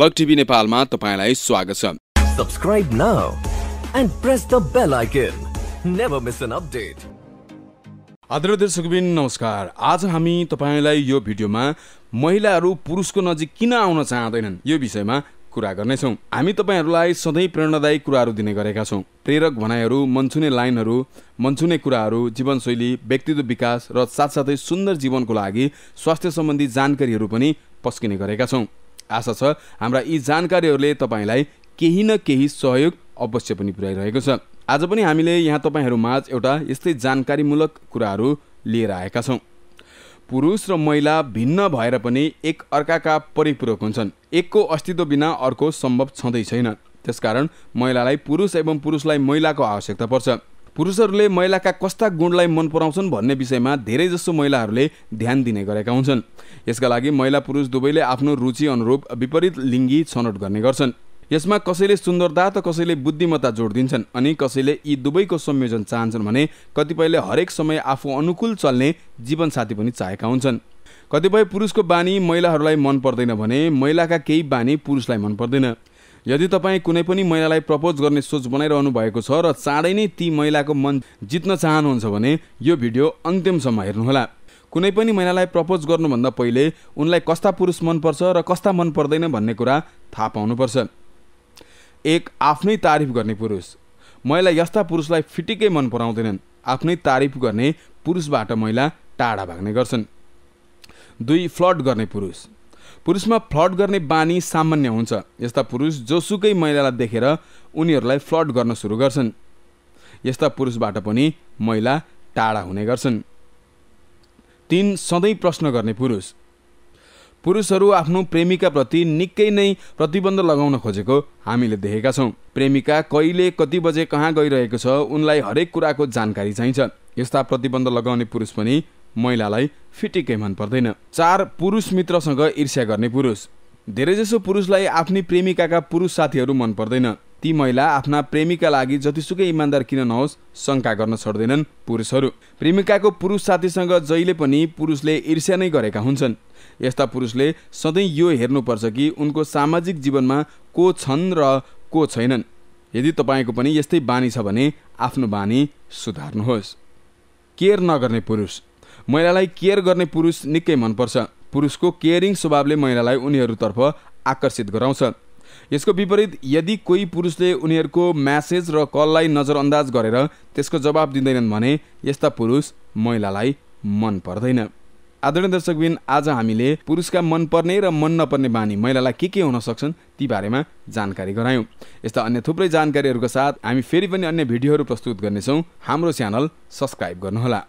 झलक टिभी नेपालमा तपाईँलाई स्वागत छ subscribe now and press the bell icon never miss an update आदर दर्शकबिन नमस्कार आज हामी तपाईँलाई यो भिडियोमा महिलाहरू पुरुषको नजिक किन आउन चाहँदैनन् यो विषयमा कुरा गर्नेछौँ हामी तपाईँहरूलाई सधैँ प्रेरणादायी कुराहरू दिने गरेका छौँ प्रेरक भनाइहरू मनछुने लाइनहरू मनछुने कुराहरू जीवनशैली व्यक्तित्व विकास र साथसाथै सुन्दर जीवनको लागि स्वास्थ्य सम्बन्धी जानकारीहरू पनि पस्किने गरेका छौँ आशा छ हाम्रा यी जानकारीहरूले तपाईँलाई केही न केही सहयोग अवश्य पनि पुर्याइरहेको छ आज पनि हामीले यहाँ तपाईँहरूमाझ एउटा यस्तै जानकारीमूलक कुराहरू लिएर आएका छौँ पुरुष र महिला भिन्न भएर पनि एक अर्काका परिपूरक हुन्छन् एकको अस्तित्व बिना अर्को सम्भव छँदै छैन त्यसकारण महिलालाई पुरुष एवं पुरुषलाई महिलाको आवश्यकता पर्छ पुरुषहरूले महिलाका कस्ता गुणलाई मन पराउँछन् भन्ने विषयमा धेरैजसो महिलाहरूले ध्यान दिने गरेका हुन्छन् यसका लागि महिला पुरुष दुवैले आफ्नो रुचि अनुरूप विपरीत लिङ्गी छनौट गर्ने गर्छन् यसमा कसैले सुन्दरता त कसैले बुद्धिमत्ता जोड दिन्छन् अनि कसैले यी दुवैको संयोजन चाहन्छन् भने कतिपयले हरेक समय आफू अनुकूल चल्ने जीवनसाथी पनि चाहेका हुन्छन् कतिपय पुरुषको बानी महिलाहरूलाई मन पर्दैन भने महिलाका केही बानी पुरुषलाई मन पर्दैन यदि तपाईँ कुनै पनि महिलालाई प्रपोज गर्ने सोच बनाइरहनु भएको छ र चाँडै नै ती महिलाको मन जित्न चाहनुहुन्छ भने यो भिडियो अन्तिमसम्म हेर्नुहोला कुनै पनि महिलालाई प्रपोज गर्नुभन्दा पहिले उनलाई कस्ता पुरुष मनपर्छ र कस्ता मन पर्दैन भन्ने कुरा थाहा पाउनुपर्छ एक आफ्नै तारिफ गर्ने पुरुष महिला यस्ता पुरुषलाई फिटिकै मन पराउँदैनन् आफ्नै तारिफ गर्ने पुरुषबाट महिला टाढा भाग्ने गर्छन् दुई फ्लड गर्ने पुरुष पुरुषमा फ्लड गर्ने बानी सामान्य हुन्छ यस्ता पुरुष जोसुकै महिलालाई देखेर उनीहरूलाई फ्लड गर्न सुरु गर्छन् यस्ता पुरुषबाट पनि महिला टाढा हुने गर्छन् तिन सधैँ प्रश्न गर्ने पुरुष पुरुषहरू आफ्नो प्रेमिकाप्रति निकै नै प्रतिबन्ध लगाउन खोजेको हामीले देखेका छौँ प्रेमिका कहिले कति बजे कहाँ गइरहेको छ उनलाई हरेक कुराको जानकारी चाहिन्छ यस्ता प्रतिबन्ध लगाउने पुरुष पनि महिलालाई फिटिकै मन पर्दैन चार पुरुष मित्रसँग ईर्ष्या गर्ने पुरुष धेरैजसो पुरुषलाई आफ्नै प्रेमिकाका पुरुष साथीहरू मन पर्दैन ती महिला आफ्ना प्रेमीका लागि जतिसुकै इमान्दार किन नहोस् शङ्का गर्न छोड्दैनन् पुरुषहरू प्रेमिकाको पुरुष साथीसँग जहिले पनि पुरुषले ईर्ष्या नै गरेका हुन्छन् यस्ता पुरुषले सधैँ यो हेर्नुपर्छ कि उनको सामाजिक जीवनमा को छन् र को छैनन् यदि तपाईँको पनि यस्तै बानी छ भने आफ्नो बानी सुधार्नुहोस् केयर नगर्ने पुरुष महिलालाई केयर गर्ने पुरुष निकै मनपर्छ पुरुषको केयरिङ स्वभावले महिलालाई उनीहरूतर्फ आकर्षित गराउँछ यसको विपरीत यदि कोही पुरुषले उनीहरूको म्यासेज र कललाई नजरअन्दाज गरेर त्यसको जवाब दिँदैनन् भने यस्ता पुरुष महिलालाई मन पर्दैन आदरणीय दर्शकबिन आज हामीले पुरुषका मनपर्ने र मन नपर्ने बानी महिलालाई के के हुन सक्छन् ती बारेमा जानकारी गरायौँ यस्ता अन्य थुप्रै जानकारीहरूको साथ हामी फेरि पनि अन्य भिडियोहरू प्रस्तुत गर्नेछौँ हाम्रो च्यानल सब्सक्राइब गर्नुहोला